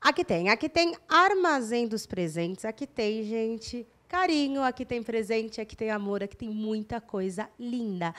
Aqui tem, aqui tem armazém dos presentes, aqui tem, gente, carinho, aqui tem presente, aqui tem amor, aqui tem muita coisa linda.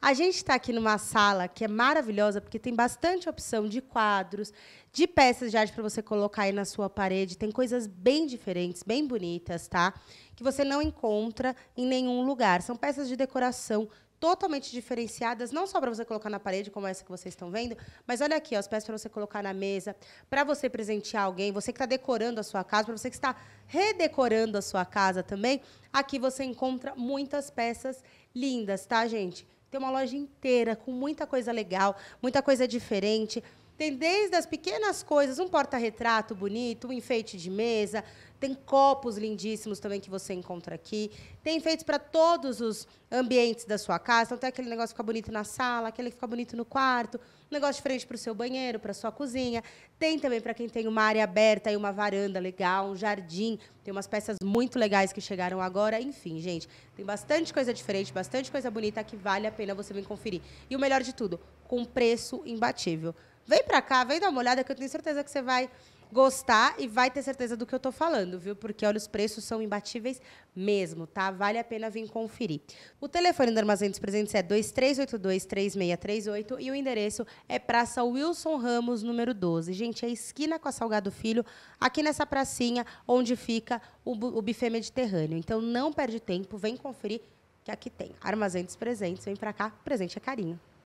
A gente está aqui numa sala que é maravilhosa, porque tem bastante opção de quadros, de peças de arte para você colocar aí na sua parede. Tem coisas bem diferentes, bem bonitas, tá? Que você não encontra em nenhum lugar. São peças de decoração totalmente diferenciadas, não só para você colocar na parede, como essa que vocês estão vendo, mas olha aqui, ó, as peças para você colocar na mesa, para você presentear alguém, você que está decorando a sua casa, para você que está redecorando a sua casa também, aqui você encontra muitas peças lindas, tá, gente? Tem uma loja inteira com muita coisa legal, muita coisa diferente. Tem desde as pequenas coisas, um porta-retrato bonito, um enfeite de mesa, tem copos lindíssimos também que você encontra aqui. Tem enfeites para todos os ambientes da sua casa. Então tem aquele negócio que fica bonito na sala, aquele que fica bonito no quarto, um negócio de frente para o seu banheiro, para a sua cozinha. Tem também para quem tem uma área aberta e uma varanda legal, um jardim. Tem umas peças muito legais que chegaram agora. Enfim, gente, tem bastante coisa diferente, bastante coisa bonita que vale a pena você vir conferir. E o melhor de tudo, com preço imbatível. Vem pra cá, vem dar uma olhada, que eu tenho certeza que você vai gostar e vai ter certeza do que eu tô falando, viu? Porque olha, os preços são imbatíveis mesmo, tá? Vale a pena vir conferir. O telefone do Armazém dos Presentes é 23823638 e o endereço é Praça Wilson Ramos, número 12. Gente, é esquina com a Salgado Filho, aqui nessa pracinha onde fica o, o buffet mediterrâneo. Então não perde tempo, vem conferir que aqui tem Armazém dos Presentes, vem pra cá, presente é carinho.